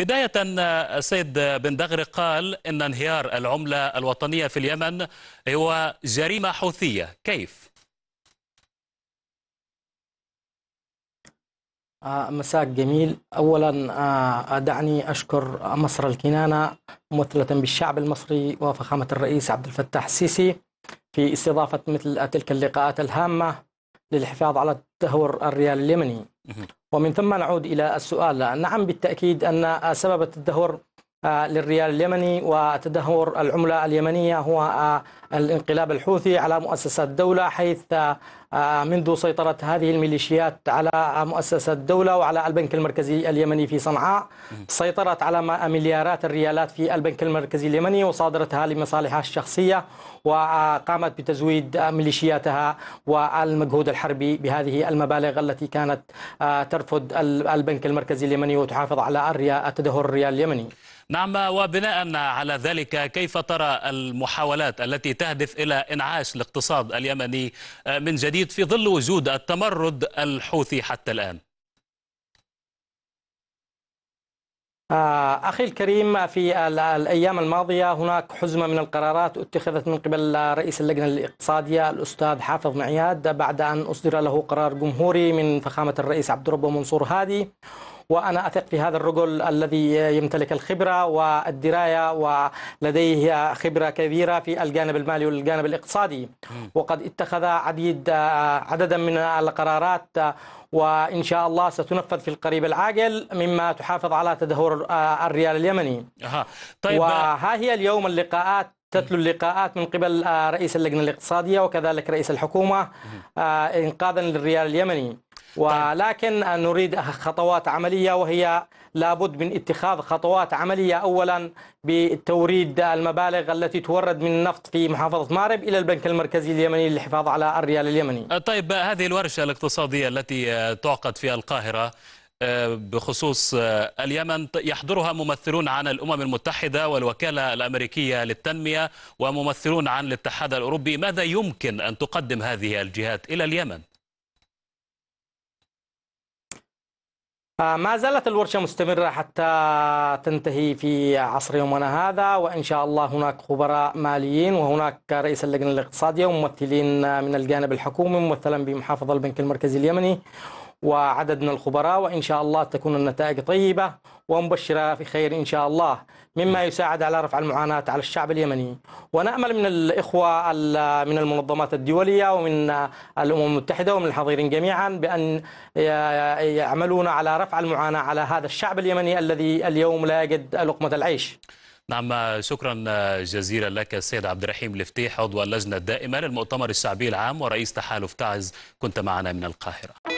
بداية السيد بن دغري قال إن انهيار العملة الوطنية في اليمن هو جريمة حوثية كيف؟ آه، مساك جميل أولا آه، دعني أشكر مصر الكنانة ممثلة بالشعب المصري وفخامة الرئيس عبد الفتاح السيسي في استضافة مثل تلك اللقاءات الهامة للحفاظ على التهور الريال اليمني ومن ثم نعود إلى السؤال نعم بالتأكيد أن سبب التدهور للريال اليمني وتدهور العملة اليمنية هو آه، الانقلاب الحوثي على مؤسسات الدولة حيث آه، منذ سيطرة هذه الميليشيات على آه، مؤسسة الدولة وعلى البنك المركزي اليمني في صنعاء سيطرت على مليارات الريالات في البنك المركزي اليمني وصادرتها لمصالحها الشخصية وقامت بتزويد ميليشياتها والمجهود الحربي بهذه المبالغ التي كانت ترفض البنك المركزي اليمني وتحافظ على تدهور الريال اليمني نعم وبناء على ذلك كيف ترى المحاولات التي تهدف إلى إنعاش الاقتصاد اليمني آه، من جديد في ظل وجود التمرد الحوثي حتى الآن آه، أخي الكريم في الأيام الماضية هناك حزمة من القرارات اتخذت من قبل رئيس اللجنة الاقتصادية الأستاذ حافظ معياد بعد أن أصدر له قرار جمهوري من فخامة الرئيس عبد الرب منصور هادي وأنا أثق في هذا الرجل الذي يمتلك الخبرة والدراية ولديه خبرة كبيرة في الجانب المالي والجانب الاقتصادي وقد اتخذ عديد عددا من القرارات وإن شاء الله ستنفذ في القريب العاجل مما تحافظ على تدهور الريال اليمني أه. طيب وها هي اليوم اللقاءات تتلو اللقاءات من قبل رئيس اللجنة الاقتصادية وكذلك رئيس الحكومة آه، إنقاذا للريال اليمني طيب. ولكن نريد خطوات عملية وهي لابد من اتخاذ خطوات عملية أولا بتوريد المبالغ التي تورد من النفط في محافظة مارب إلى البنك المركزي اليمني للحفاظ على الريال اليمني أه، طيب هذه الورشة الاقتصادية التي أه، تعقد في القاهرة أه، بخصوص اليمن يحضرها ممثلون عن الأمم المتحدة والوكالة الأمريكية للتنمية وممثلون عن الاتحاد الأوروبي ماذا يمكن أن تقدم هذه الجهات إلى اليمن؟ آه، ما زالت الورشة مستمرة حتى تنتهي في عصر يومنا هذا وإن شاء الله هناك خبراء ماليين وهناك رئيس اللجنة الاقتصادية وممثلين من الجانب الحكومي ممثلا بمحافظة البنك المركزي اليمني وعدد من الخبراء وإن شاء الله تكون النتائج طيبة ومبشرة في خير إن شاء الله مما يساعد على رفع المعاناة على الشعب اليمني ونأمل من الإخوة من المنظمات الدولية ومن الأمم المتحدة ومن الحاضرين جميعا بأن يعملون على رفع المعاناة على هذا الشعب اليمني الذي اليوم لا يجد لقمة العيش نعم شكرا جزيلا لك السيد عبد الرحيم الفتيح عضو اللجنة الدائمة للمؤتمر الشعبي العام ورئيس تحالف تعز كنت معنا من القاهرة